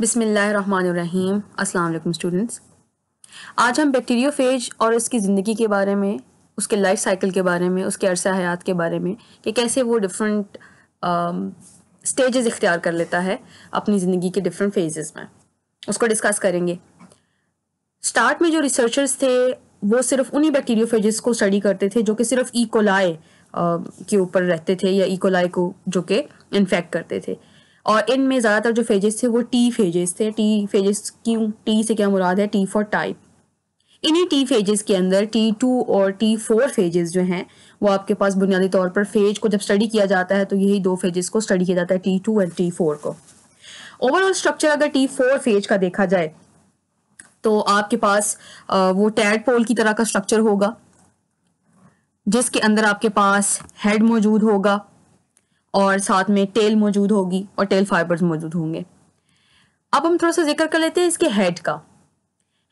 बिसमीम् अल्लाम स्टूडेंट्स आज हम बैक्टीरियोफेज और इसकी ज़िंदगी के बारे में उसके लाइफ साइकिल के बारे में उसके अरसा हयात के बारे में कि कैसे वो डिफरेंट स्टेजेस इख्तियार कर लेता है अपनी ज़िंदगी के डिफरेंट फेजेस में उसको डिस्कस करेंगे स्टार्ट में जो रिसर्चर्स थे वो सिर्फ उन्हीं बैक्टीरियोफेजेस को स्टडी करते थे जो कि सिर्फ ईकोलाए e. के ऊपर रहते थे या ईकोलाई e. को जो कि इन्फेक्ट करते थे और इनमें ज़्यादातर जो फेजेस थे वो टी फेजेस थे टी फेजेस क्यों टी से क्या मुराद है टी फॉर टाइप इन्हीं टी फेजेस के अंदर टी टू और टी फोर फेजेस जो हैं वो आपके पास बुनियादी तौर पर फेज को जब स्टडी किया जाता है तो यही दो फेजेस को स्टडी किया जाता है T two and T four को ओवरऑल स्ट्रक्चर अगर टी फोर फेज का देखा जाए तो आपके पास वो टैड पोल की तरह का स्ट्रक्चर होगा जिसके अंदर आपके पास हेड मौजूद होगा और साथ में टेल मौजूद होगी और टेल फाइबर्स मौजूद होंगे अब हम थोड़ा सा जिक्र कर लेते हैं इसके हेड का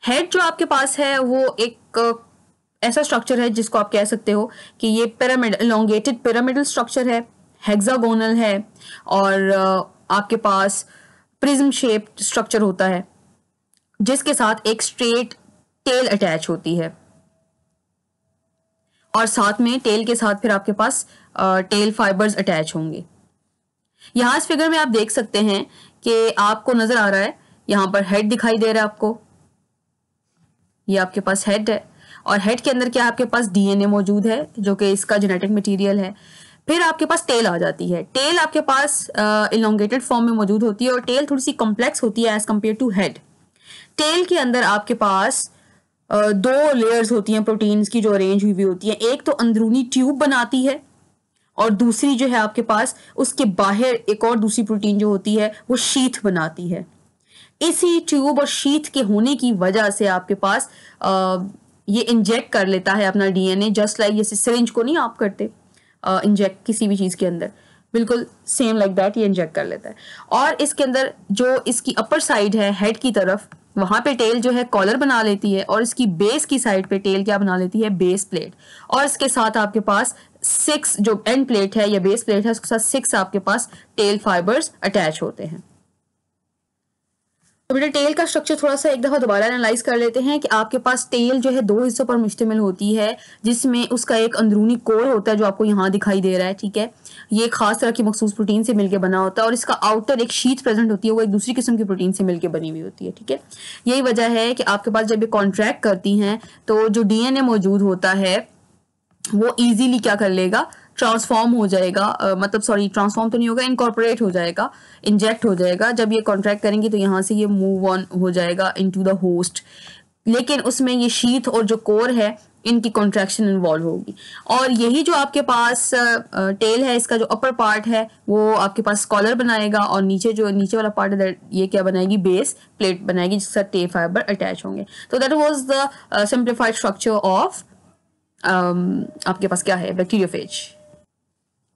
हेड जो आपके पास है वो एक ऐसा स्ट्रक्चर है जिसको आप कह सकते हो कि ये पिरामिड लॉन्गेटेड पिरामिडल स्ट्रक्चर है हेक्सागोनल है और आपके पास प्रिज्म शेप स्ट्रक्चर होता है जिसके साथ एक स्ट्रेट टेल अटैच होती है और साथ में टेल के साथ फिर आपके पास टेल फाइबर्स अटैच होंगे यहां इस फिगर में आप देख सकते हैं कि आपको नज़र आ रहा है यहां पर हेड दिखाई दे रहा है आपको ये आपके पास हेड है और हेड के अंदर क्या आपके पास डीएनए मौजूद है जो कि इसका जेनेटिक मटेरियल है फिर आपके पास टेल आ जाती है टेल आपके पास इलोंगेटेड फॉर्म में मौजूद होती है और टेल थोड़ी सी कॉम्प्लेक्स होती है as compare to head tail के अंदर आपके पास दो लेयर्स होती हैं प्रोटीन्स की जो अरेंज हुई हुई होती है एक तो अंदरूनी ट्यूब बनाती है और दूसरी जो है आपके पास उसके बाहर एक और दूसरी प्रोटीन जो होती है वो शीथ बनाती है इसी ट्यूब और शीथ के होने की वजह से आपके पास आ, ये इंजेक्ट कर लेता है अपना डीएनए जस्ट लाइक जैसे सिरिंज को नहीं आप करते इंजेक्ट किसी भी चीज़ के अंदर बिल्कुल सेम लाइक दैट ये इंजेक्ट कर लेता है और इसके अंदर जो इसकी अपर साइड है हेड की तरफ वहां पे टेल जो है कॉलर बना लेती है और इसकी बेस की साइड पे टेल क्या बना लेती है बेस प्लेट और इसके साथ आपके पास सिक्स जो एंड प्लेट है या बेस प्लेट है उसके साथ सिक्स आपके पास टेल फाइबर्स अटैच होते हैं तो बेटा टेल का स्ट्रक्चर थोड़ा सा एक दफ़ा दोबारा एनालाइज कर लेते हैं कि आपके पास टेल जो है दो हिस्सों पर मुश्तमिल होती है जिसमें उसका एक अंदरूनी कोर होता है जो आपको यहाँ दिखाई दे रहा है ठीक है ये खास तरह की मखसूस प्रोटीन से मिलकर बना होता है और इसका आउटर एक शीत प्रेजेंट होती है वो एक दूसरी किस्म की प्रोटीन से मिलकर बनी हुई होती है ठीक है यही वजह है कि आपके पास जब ये कॉन्ट्रैक्ट करती हैं तो जो डी मौजूद होता है वो ईजिली क्या कर लेगा ट्रांसफॉर्म हो जाएगा uh, मतलब सॉरी ट्रांसफॉर्म तो नहीं होगा इनकॉर्पोरेट हो जाएगा इंजेक्ट हो जाएगा जब ये कॉन्ट्रैक्ट करेंगे तो यहाँ से ये मूव ऑन हो जाएगा इन टू द होस्ट लेकिन उसमें ये शीत और जो कोर है इनकी कॉन्ट्रैक्शन इन्वॉल्व होगी और यही जो आपके पास टेल है इसका जो अपर पार्ट है वो आपके पास कॉलर बनाएगा और नीचे जो नीचे वाला पार्ट है ये क्या बनाएगी बेस प्लेट बनाएगी जिसका टे फाइबर अटैच होंगे तो that was the simplified structure of आपके पास क्या है बैक्टीरियोफेज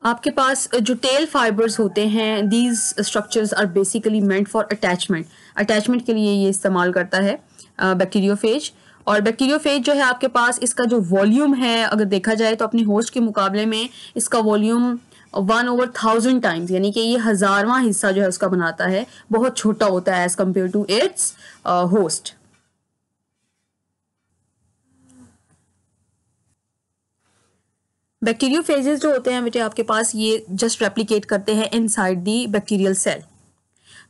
आपके पास जो टेल फाइबर्स होते हैं these structures are basically meant for attachment attachment के लिए ये इस्तेमाल करता है बैक्टीरियोफेज uh, और बैक्टीरियोफेज जो है आपके पास इसका जो वॉल्यूम है अगर देखा जाए तो अपने होस्ट के मुकाबले में इसका volume one over thousand times यानी कि ये हज़ारवां हिस्सा जो है उसका बनाता है बहुत छोटा होता है as compare to its host bacteriophages जो होते हैं बेटे आपके पास ये जस्ट रेप्लीकेट करते हैं inside the bacterial cell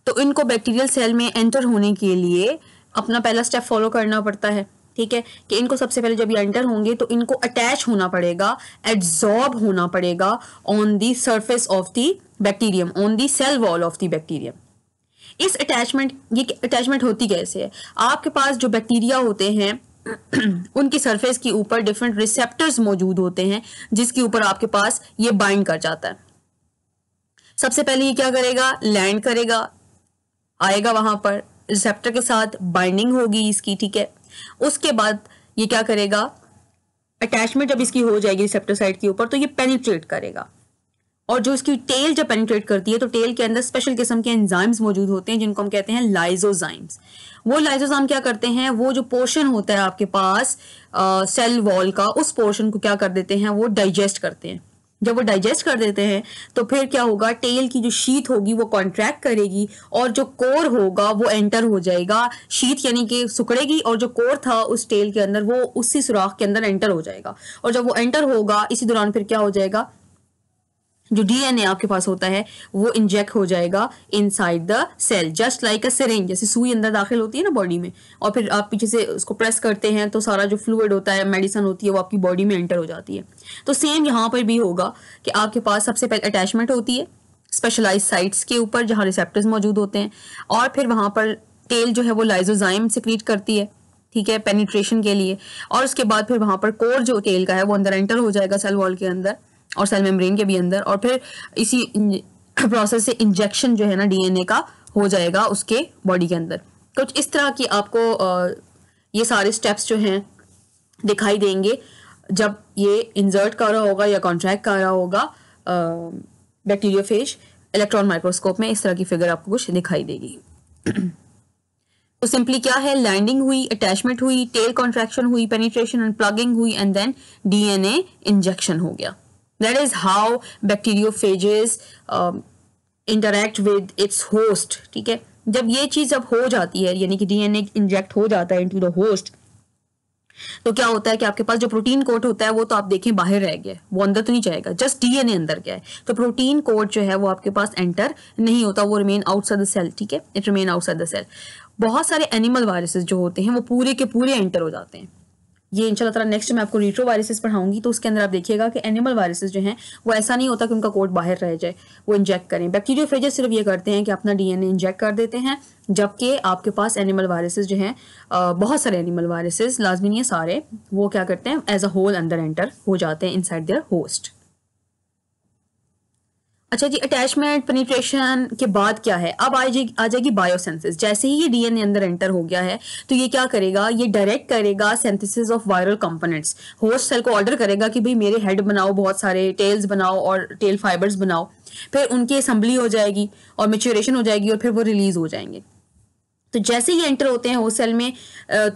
तो इनको बैक्टीरियल सेल में एंटर होने के लिए अपना पहला स्टेप फॉलो करना पड़ता है ठीक है कि इनको सबसे पहले जब ये एंटर होंगे तो इनको अटैच होना पड़ेगा एड्जॉर्ब होना पड़ेगा on the surface of the bacterium on the cell wall of the bacterium इस अटैचमेंट ये अटैचमेंट होती कैसे है आपके पास जो बैक्टीरिया होते हैं उनकी सरफेस के ऊपर डिफरेंट रिसेप्टर्स मौजूद होते हैं जिसके ऊपर आपके पास ये बाइंड कर जाता है सबसे पहले ये क्या करेगा लैंड करेगा आएगा वहां पर रिसेप्टर के साथ बाइंडिंग होगी इसकी ठीक है उसके बाद ये क्या करेगा अटैचमेंट जब इसकी हो जाएगी रिसेप्टर साइड के ऊपर तो ये पेनिट्रेट करेगा और जो इसकी टेल जब पेनिट्रेट करती है तो टेल के अंदर स्पेशल किस्म के एंजाइम्स मौजूद होते हैं जिनको हम कहते हैं लाइजोजाइम्स वो लाइसेस क्या करते हैं वो जो पोर्शन होता है आपके पास सेल सेल वॉल का उस पोर्शन को क्या कर देते हैं वो डाइजेस्ट करते हैं जब वो डाइजेस्ट कर देते हैं तो फिर क्या होगा टेल की जो शीत होगी वो कॉन्ट्रैक्ट करेगी और जो कोर होगा वो एंटर हो जाएगा शीत यानी कि सुकड़ेगी और जो कोर था उस टेल के अंदर वो उसी सुराख के अंदर एंटर हो जाएगा और जब वो एंटर होगा इसी दौरान फिर क्या हो जाएगा जो डीएनए आपके पास होता है वो इंजेक्ट हो जाएगा inside the cell just like a syringe जैसे सुई अंदर दाखिल होती है ना बॉडी में और फिर आप पीछे से उसको प्रेस करते हैं तो सारा जो फ्लूड होता है मेडिसन होती है वो आपकी बॉडी में एंटर हो जाती है तो सेम यहाँ पर भी होगा कि आपके पास सबसे पहले अटैचमेंट होती है स्पेशलाइज साइट्स के ऊपर जहाँ रिसेप्टर्स मौजूद होते हैं और फिर वहाँ पर टेल जो है वो लाइजोजाइम सिक्रीट करती है ठीक है पेनिट्रेशन के लिए और उसके बाद फिर वहाँ पर कोर जो टेल का है वो अंदर एंटर हो जाएगा सेल वॉल के अंदर और सेल मेम्ब्रेन के भी अंदर और फिर इसी प्रोसेस से इंजेक्शन जो है ना डीएनए का हो जाएगा उसके बॉडी के अंदर कुछ तो इस तरह की आपको ये सारे स्टेप्स जो हैं दिखाई देंगे जब ये इंजर्ट कर रहा होगा या कॉन्ट्रैक्ट कर रहा होगा फेज इलेक्ट्रॉन माइक्रोस्कोप में इस तरह की फिगर आपको कुछ दिखाई देगी तो सिंपली क्या है लैंडिंग हुई अटैचमेंट हुई टेल कॉन्ट्रैक्शन हुई पेनिट्रेशन एंड प्लगिंग हुई एंड देन डीएनए इंजेक्शन हो गया That is how bacteriophages um, interact with its host. ठीक है जब ये चीज़ अब हो जाती है यानी कि डीएनए इंजेक्ट हो जाता है इनटू द होस्ट तो क्या होता है कि आपके पास जो प्रोटीन कोट होता है वो तो आप देखें बाहर रह गया वो अंदर तो नहीं जाएगा जस्ट डीएनए अंदर गया है तो प्रोटीन कोट जो है वो आपके पास एंटर नहीं होता वो रिमेन आउटसाइड द सेल ठीक है it remain outside the cell बहुत सारे एनिमल वायरसेस जो होते हैं वो पूरे के पूरे एंटर हो जाते हैं ये इनशाला ताला नेक्स्ट मैं आपको रिट्रो वायरसेस पढ़ाऊंगी तो उसके अंदर आप देखिएगा कि एनिमल वायरसेस जो हैं वो ऐसा नहीं होता कि उनका कोड बाहर रह जाए वो इंजेक्ट करें फ्रेजेस सिर्फ ये करते हैं कि अपना डीएनए इंजेक्ट कर देते हैं जबकि आपके पास एनिमल वायरसेस जो हैं बहुत सारे एनिमल वायरसेस लाजमी नहीं सारे वो क्या करते हैं एज अ होल अंदर एंटर हो जाते हैं इन देयर होस्ट अच्छा जी अटैचमेंट पेनिट्रेशन के बाद क्या है अब आ जाएगी आ जाएगी बायोसेंसिस जैसे ही ये डीएनए अंदर एंटर हो गया है तो ये क्या करेगा ये डायरेक्ट करेगा synthesis of viral components host cell को ऑर्डर करेगा कि भाई मेरे हेड बनाओ बहुत सारे टेल्स बनाओ और टेल फाइबर्स बनाओ फिर उनकी असम्बली हो जाएगी और मेच्योरेशन हो जाएगी और फिर वो रिलीज हो जाएंगे तो जैसे ही एंटर होते हैं होस्ट सेल में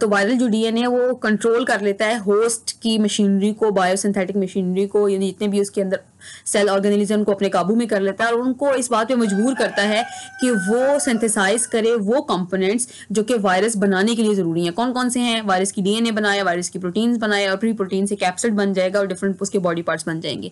तो वायरल जो डीएनए है वो कंट्रोल कर लेता है होस्ट की मशीनरी को बायोसिंथेटिक मशीनरी को यानी जितने भी उसके अंदर सेल ऑर्गेनिज्म को अपने काबू में कर लेता है और उनको इस बात पे मजबूर करता है कि वो सिंथेसाइज करे वो कंपोनेंट्स जो कि वायरस बनाने के लिए ज़रूरी है कौन कौन से हैं वायरस की डीएनए बनाया वायरस की प्रोटीन्स बनाए और प्री प्रोटीन से कैप्सिड बन जाएगा और डिफरेंट उसके बॉडी पार्ट्स बन जाएंगे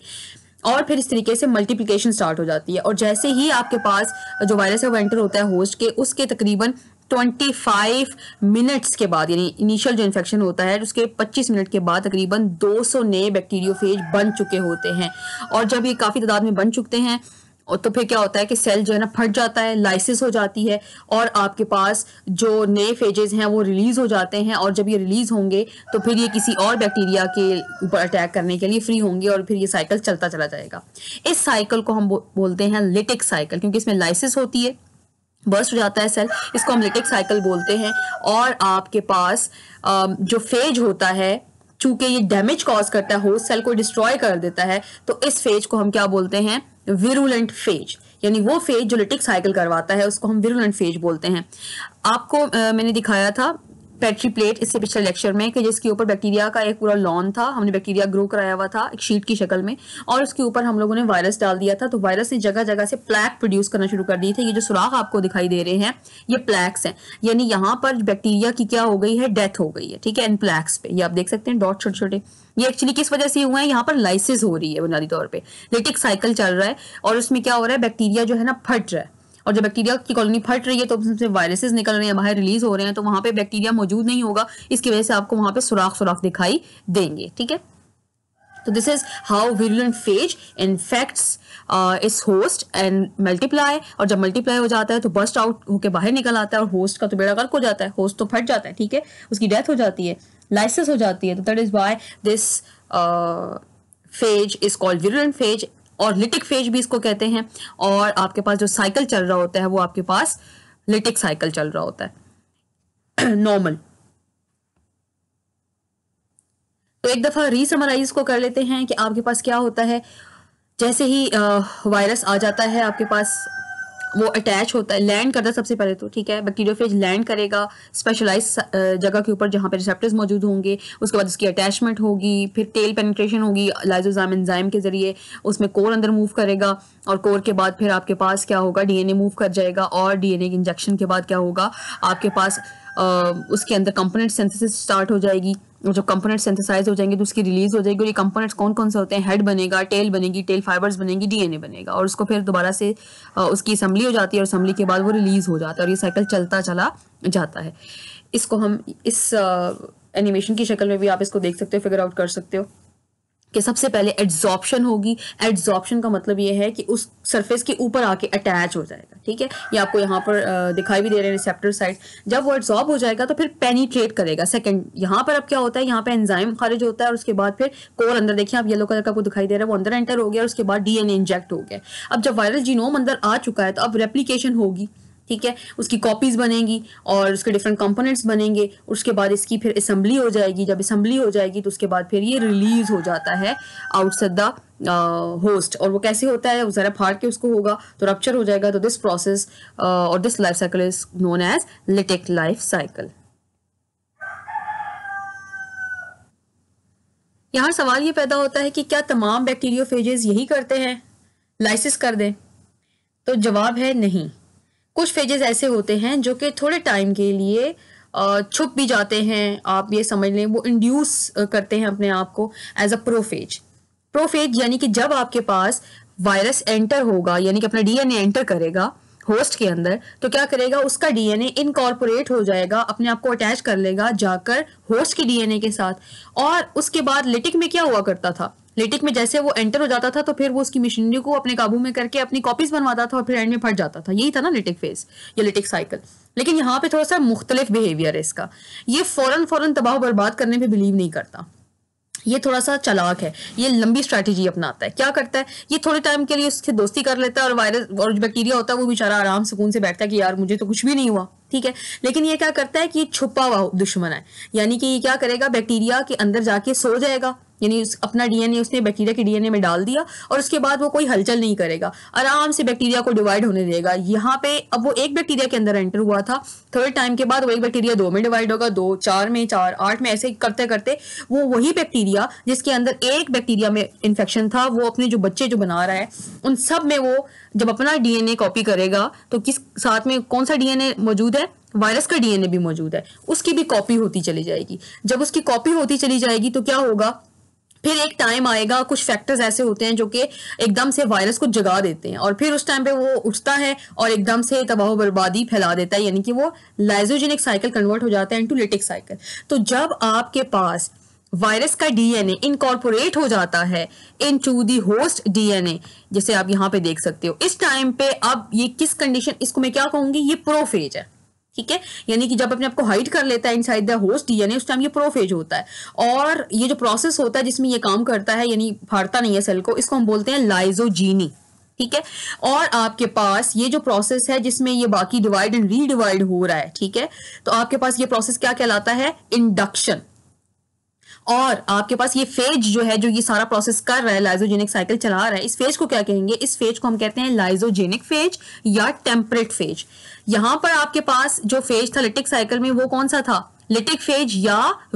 और फिर इस तरीके से मल्टीप्लिकेशन स्टार्ट हो जाती है और जैसे ही आपके पास जो वायरस है वो एंटर होता है होस्ट के उसके तकरीबन 25 मिनट्स के बाद यानी इनिशियल जो इन्फेक्शन होता है उसके 25 मिनट के बाद तकरीबन 200 नए बैक्टीरियोफेज बन चुके होते हैं और जब ये काफ़ी तादाद में बन चुके हैं और तो फिर क्या होता है कि सेल जो है ना फट जाता है लाइसिस हो जाती है और आपके पास जो नए फेजेस हैं वो रिलीज़ हो जाते हैं और जब ये रिलीज़ होंगे तो फिर ये किसी और बैक्टीरिया के ऊपर अटैक करने के लिए फ्री होंगे और फिर ये साइकिल चलता चला जाएगा इस साइकिल को हम बोलते हैं लिटिक साइकिल क्योंकि इसमें लाइसिस होती है बर्स्ट हो जाता है सेल इसको हम लिटिक साइकिल बोलते हैं और आपके पास जो फेज होता है चूंकि ये डैमेज कॉज करता है होस्ट सेल को डिस्ट्रॉय कर देता है तो इस फेज को हम क्या बोलते हैं विरुलेंट फेज यानी वो फेज जो लिटिक साइकिल करवाता है उसको हम विरुलेंट फेज बोलते हैं आपको आ, मैंने दिखाया था पेट्री प्लेट इससे पिछले लेक्चर में कि जिसके ऊपर बैक्टीरिया का एक पूरा लॉन था हमने बैक्टीरिया ग्रो कराया हुआ था एक शीट की शक्ल में और उसके ऊपर हम लोगों ने वायरस डाल दिया था तो वायरस ने जगह जगह से प्लैक प्रोड्यूस करना शुरू कर दी थे ये जो सुराख आपको दिखाई दे रहे हैं ये प्लैक्स हैं यानी यहाँ पर बैक्टीरिया की क्या हो गई है डेथ हो गई है ठीक है इन प्लैक्स पे ये आप देख सकते हैं डॉट छोटे छोटे ये एक्चुअली किस वजह से हुए हैं यहाँ पर लाइसिस हो रही है बुनियादी तौर पर लेटिक साइकिल चल रहा है और उसमें क्या हो रहा है बैक्टीरिया जो है ना फट रहा है और जब बैक्टीरिया की कॉलोनी फट रही है तो उसमें वायरसेस निकल रहे हैं बाहर रिलीज हो रहे हैं तो वहां पे बैक्टीरिया मौजूद नहीं होगा इसकी वजह से आपको वहां पे सुराख सुराख दिखाई देंगे ठीक है तो this is how virulent phage infects इस होस्ट एंड मल्टीप्लाई और जब मल्टीप्लाई हो जाता है तो बस्ट आउट होके बाहर निकल आता है और होस्ट का तो बेड़ा गर्क हो जाता है होस्ट तो फट जाता है ठीक है उसकी डेथ हो जाती है लाइसेंस हो जाती है तो that is why this phage is called called phage और लिटिक फेज भी इसको कहते हैं और आपके पास जो साइकिल चल रहा होता है वो आपके पास लिटिक साइकिल चल रहा होता है नॉर्मल तो एक दफ़ा रीसमराइज को कर लेते हैं कि आपके पास क्या होता है जैसे ही वायरस आ जाता है आपके पास वो अटैच होता है लैंड करता है सबसे पहले तो ठीक है बैक्टीरियोफेज लैंड करेगा स्पेशलाइज uh, जगह के ऊपर जहाँ पर रिसेप्टर्स मौजूद होंगे उसके बाद उसकी अटैचमेंट होगी फिर तेल पेनिट्रेशन होगी लाइजोजाम एंजाइम के ज़रिए उसमें कोर अंदर मूव करेगा और कोर के बाद फिर आपके पास क्या होगा डीएनए मूव कर जाएगा और डीएनए के इंजेक्शन के बाद क्या होगा आपके पास आ, uh, उसके अंदर कंपोनेंट सेंसिस स्टार्ट हो जाएगी जो कंपोनेंट सिंथेसाइज हो जाएंगे तो उसकी रिलीज हो जाएगी और ये कंपोनेंट्स कौन कौन से होते हैं हेड बनेगा टेल बनेगी टेल फाइबर्स बनेगी डीएनए बनेगा और उसको फिर दोबारा से उसकी असम्बली हो जाती है और असम्बली के बाद वो रिलीज हो जाता है और ये साइकिल चलता चला जाता है इसको हम इस एनिमेशन की शक्ल में भी आप इसको देख सकते हो फिगर आउट कर सकते हो कि सबसे पहले एड्जॉर्प्शन होगी एड्जॉर्प्शन का मतलब ये है कि उस सरफेस के ऊपर आके अटैच हो जाएगा ठीक है ये आपको यहाँ पर दिखाई भी दे रहे हैं रिसेप्टर साइड जब वो एड्जॉर्ब हो जाएगा तो फिर पेनीट्रेट करेगा सेकंड यहाँ पर अब क्या होता है यहाँ पे एंजाइम खारिज होता है और उसके बाद फिर कोर अंदर देखिए आप येलो कलर का आपको दिखाई दे रहा है वो अंदर एंटर हो गया और उसके बाद डीएनए इंजेक्ट हो गया अब जब वायरल जीनोम अंदर आ चुका है तो अब रेप्लीकेशन होगी ठीक है उसकी कॉपीज़ बनेगी और उसके डिफरेंट कंपोनेंट्स बनेंगे उसके बाद इसकी फिर असम्बली हो जाएगी जब असम्बली हो जाएगी तो उसके बाद फिर ये रिलीज़ हो जाता है आउटसाइड द होस्ट और वो कैसे होता है ज़रा फाड़ के उसको होगा तो रप्चर हो जाएगा तो दिस प्रोसेस uh, और this life cycle is known as lytic life cycle यहाँ सवाल ये पैदा होता है कि क्या तमाम बैक्टीरियोफेजेस यही करते हैं लाइसिस कर दें तो जवाब है नहीं कुछ फेजेस ऐसे होते हैं जो कि थोड़े टाइम के लिए छुप भी जाते हैं आप ये समझ लें वो इंड्यूस करते हैं अपने आप को एज अ प्रोफेज प्रोफेज यानी कि जब आपके पास वायरस एंटर होगा यानी कि अपना डीएनए एंटर करेगा होस्ट के अंदर तो क्या करेगा उसका डीएनए इनकॉर्पोरेट हो जाएगा अपने आप को अटैच कर लेगा जाकर होस्ट के डीएनए के साथ और उसके बाद लिटिक में क्या हुआ करता था लेटिक में जैसे वो एंटर हो जाता था तो फिर वो उसकी मशीनरी को अपने काबू में करके अपनी कॉपीज बनवाता था और फिर एंड में फट जाता था यही था ना लेटेक फेज या लिटिक साइकिल लेकिन यहाँ पे थोड़ा सा मुख्तलिफ बिहेवियर है इसका ये फ़ौरन फ़ौरन तबाह बर्बाद करने पर बिलीव नहीं करता ये थोड़ा सा चलाक है ये लंबी स्ट्रैटेजी अपनाता है क्या करता है ये थोड़े टाइम के लिए उससे दोस्ती कर लेता है और वायरस और जो बैक्टीरिया होता है वो बेचारा आराम सुकून से बैठता है कि यार मुझे तो कुछ भी नहीं हुआ ठीक है लेकिन ये क्या करता है कि ये छुपा हुआ दुश्मन है यानी कि ये क्या करेगा बैक्टीरिया के अंदर जाके सो जाएगा यानी अपना डीएनए उसने बैक्टीरिया के डीएनए में डाल दिया और उसके बाद वो कोई हलचल नहीं करेगा आराम से बैक्टीरिया को डिवाइड होने देगा यहाँ पे अब वो एक बैक्टीरिया के अंदर एंटर हुआ था थर्ड टाइम के बाद वो एक बैक्टीरिया दो में डिवाइड होगा दो चार में चार आठ में ऐसे करते करते वो वही बैक्टीरिया जिसके अंदर एक बैक्टीरिया में इन्फेक्शन था वो अपने जो बच्चे जो बना रहा है उन सब में वो जब अपना डीएनए कॉपी करेगा तो किस साथ में कौन सा डीएनए मौजूद है वायरस का डीएनए भी मौजूद है उसकी भी कॉपी होती चली जाएगी जब उसकी कॉपी होती चली जाएगी तो क्या होगा फिर एक टाइम आएगा कुछ फैक्टर्स ऐसे होते हैं जो कि एकदम से वायरस को जगा देते हैं और फिर उस टाइम पे वो उठता है और एकदम से तबाह बर्बादी फैला देता है यानी कि वो लाइजोजेनिक साइकिल कन्वर्ट हो जाता है इंटू लिटिक साइकिल तो जब आपके पास वायरस का डीएनए इनकॉर्पोरेट हो जाता है into the host DNA जैसे आप यहाँ पे देख सकते हो इस टाइम पे अब ये किस कंडीशन इसको मैं क्या कहूंगी ये प्रोफेज है ठीक है यानी कि जब अपने आपको हाइट कर लेता है इनसाइड द होस्ट यानी उस टाइम ये प्रोफेज होता है और ये जो प्रोसेस होता है जिसमें ये काम करता है यानी फाड़ता नहीं है सेल को इसको हम बोलते हैं लाइजोजीनी ठीक है और आपके पास ये जो प्रोसेस है जिसमें ये बाकी डिवाइड एंड रीडिवाइड हो रहा है ठीक है तो आपके पास ये प्रोसेस क्या कहलाता है इंडक्शन और आपके पास ये फेज जो है जो ये सारा प्रोसेस कर रहा है लाइजोजेनिक साइकिल चला रहा है इस फेज को क्या कहेंगे इस फेज को हम कहते हैं लाइजोजेनिक फेज या टेम्परेट फेज यहां पर आपके पास जो फेज था लिटिक साइकिल में वो कौन सा था लिटिक फेज या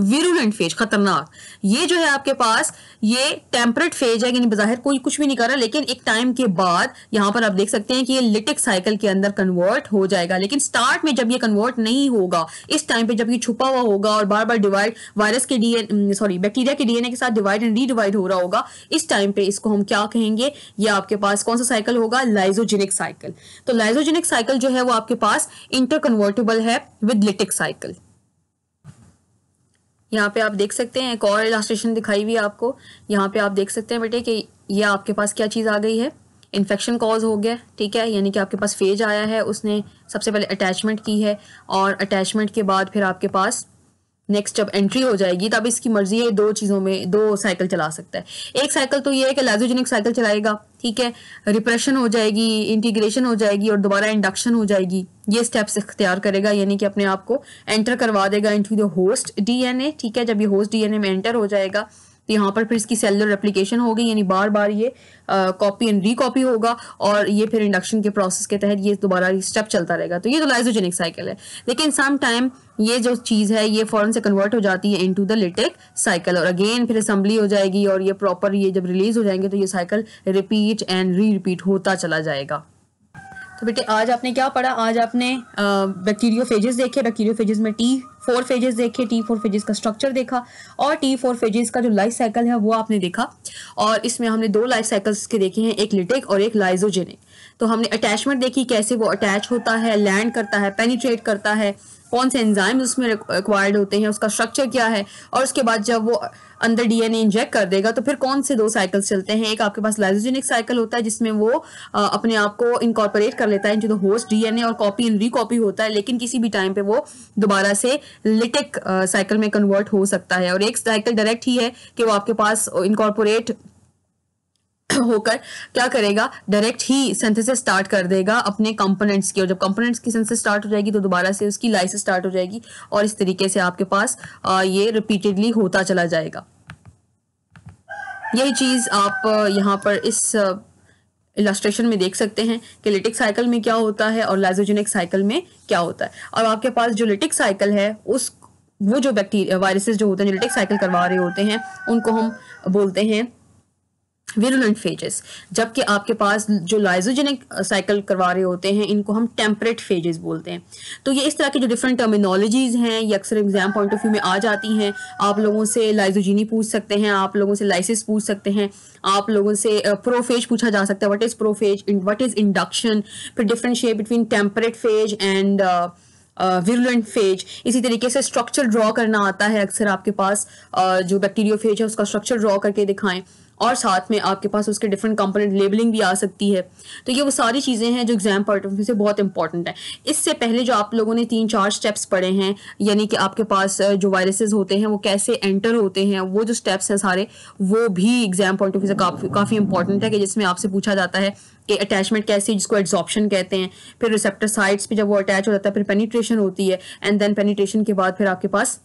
वीरुलेंट फेज खतरनाक ये जो है आपके पास ये टेम्परेट फेज है यानी बाहर कोई कुछ भी नहीं कर रहा लेकिन एक टाइम के बाद यहां पर आप देख सकते हैं कि ये लिटिक साइकिल के अंदर कन्वर्ट हो जाएगा लेकिन स्टार्ट में जब ये कन्वर्ट नहीं होगा इस टाइम पे जब ये छुपा हुआ होगा और बार बार डिवाइड वायरस के डीएन सॉरी बैक्टीरिया के डीएनए के साथ डिवाइड एंड रीडिवाइड हो रहा होगा इस टाइम पे इसको हम क्या कहेंगे ये आपके पास कौन सा साइकिल होगा लाइजोजेनिक साइकिल तो लाइजोजेनिक साइकिल जो है वो आपके पास इंटरकन्वर्टेबल है विद लिटिक साइकिल यहाँ पे आप देख सकते हैं एक और इलास्ट्रेशन दिखाई हुई है आपको यहाँ पे आप देख सकते हैं बेटे कि ये आपके पास क्या चीज़ आ गई है इन्फेक्शन कॉज हो गया ठीक है यानी कि आपके पास फेज आया है उसने सबसे पहले अटैचमेंट की है और अटैचमेंट के बाद फिर आपके पास नेक्स्ट जब एंट्री हो जाएगी तब इसकी मर्जी है दो चीज़ों में दो साइकिल चला सकता है एक साइकिल तो ये है कि लाइजोजेनिक साइकिल चलाएगा ठीक है रिप्रेशन हो जाएगी इंटीग्रेशन हो जाएगी और दोबारा इंडक्शन हो जाएगी ये स्टेप्स इख्तियार करेगा यानी कि अपने आप को एंटर करवा देगा इंटू द होस्ट डीएनए ठीक है जब ये होस्ट डीएनए में एंटर हो जाएगा तो यहाँ पर फिर इसकी सेलुलर रेप्लीकेशन होगी यानी बार बार ये कॉपी एंड रिकॉपी होगा और ये फिर इंडक्शन के प्रोसेस के तहत ये दोबारा स्टेप चलता रहेगा तो ये तो लाइजोजेनिक साइकिल है लेकिन सम टाइम ये जो चीज़ है ये फ़ौरन से कन्वर्ट हो जाती है इनटू द लिटिक साइकिल और अगेन फिर असम्बली हो जाएगी और ये प्रॉपर ये जब रिलीज़ हो जाएंगे तो ये cycle repeat and re repeat होता चला जाएगा तो बेटे आज आपने क्या पढ़ा आज आपने बैक्टीरियो फेजेस देखे बैक्टीरियो फेजेस में टी फोर फेजेस देखे टी फोर फेजेस का स्ट्रक्चर देखा और टी फोर फेजेस का जो लाइफ साइकिल है वो आपने देखा और इसमें हमने दो लाइफ साइकिल्स के देखे हैं एक लिटिक और एक लाइजोजेनिक तो हमने अटैचमेंट देखी कैसे वो अटैच होता है लैंड करता है पेनीट्रेट करता है कौन से एंजाइम्स उसमें रिक्वायर्ड होते हैं उसका स्ट्रक्चर क्या है और उसके बाद जब वो अंदर डीएनए इंजेक्ट कर देगा तो फिर कौन से दो साइकिल्स चलते हैं एक आपके पास लाइजोजेनिक साइकिल होता है जिसमें वो अपने आप को इनकॉर्पोरेट कर लेता है जो होस्ट डीएनए और कॉपी एंड रिकॉपी होता है लेकिन किसी भी टाइम पे वो दोबारा से लिटिक साइकिल में कन्वर्ट हो सकता है और एक साइकिल डायरेक्ट ही है कि वो आपके पास इनकॉर्पोरेट होकर क्या करेगा डायरेक्ट ही सेंथिस स्टार्ट कर देगा अपने कंपोनेंट्स की और जब कंपोनेंट्स की सिंथेसिस स्टार्ट हो जाएगी तो दोबारा से उसकी लाइस स्टार्ट हो जाएगी और इस तरीके से आपके पास ये रिपीटेडली होता चला जाएगा यही चीज़ आप यहाँ पर इस इलास्ट्रेशन में देख सकते हैं कि लिटिक साइकिल में क्या होता है और लाइजोजेनिक साइकिल में क्या होता है और आपके पास जो लिटिक साइकिल है उस वो जो बैक्टीरिया वायरसेस जो होते हैं जो लिटिक साइकिल करवा रहे होते हैं उनको हम बोलते हैं विरुलेंट फेजेस जबकि आपके पास जो लाइजोजेनिक साइकिल uh, करवा रहे होते हैं इनको हम टेम्परेट फेजेस बोलते हैं तो ये इस तरह के जो डिफरेंट टर्मिनोलॉजीज़ हैं ये अक्सर एग्जाम पॉइंट ऑफ व्यू में आ जाती हैं आप लोगों से लाइजोजीनी पूछ सकते हैं आप लोगों से लाइसिस पूछ सकते हैं आप लोगों से प्रोफेज uh, पूछा जा सकता है what is prophage what is induction फिर different shape between temperate phage and virulent phage इसी तरीके से स्ट्रक्चर ड्रॉ करना आता है अक्सर आपके पास uh, जो बैक्टीरियो फेज है उसका स्ट्रक्चर ड्रॉ करके दिखाएं और साथ में आपके पास उसके डिफरेंट कंपोनेंट लेबलिंग भी आ सकती है तो ये वो सारी चीज़ें हैं जो एग्जाम पॉइंट ऑफ से बहुत इंपॉर्टेंट है इससे पहले जो आप लोगों ने तीन चार स्टेप्स पढ़े हैं यानी कि आपके पास जो वायरसेस होते हैं वो कैसे एंटर होते हैं वो जो स्टेप्स हैं सारे वो भी एग्जाम पॉइंट ऑफ व्यू से काफ़ी काफ़ी इंपॉर्टेंट है कि जिसमें आपसे पूछा जाता है कि अटैचमेंट कैसे जिसको एड्जॉप्शन कहते हैं फिर रिसेप्टर साइट्स पर जब वो अटैच हो जाता है फिर पेनीट्रेशन होती है एंड देन पेनीट्रेशन के बाद फिर आपके पास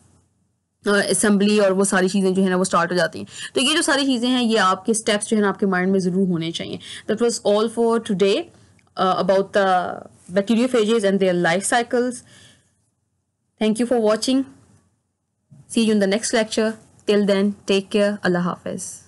असम्बली और वो सारी चीज़ें जो है ना वो स्टार्ट हो जाती हैं तो ये जो सारी चीज़ें हैं ये आपके स्टेप्स जो है ना आपके माइंड में ज़रूर होने चाहिए that was all for today about the bacterio bacteriophages and their life cycles thank you for watching see you in the next lecture till then take care Allah हाफिज़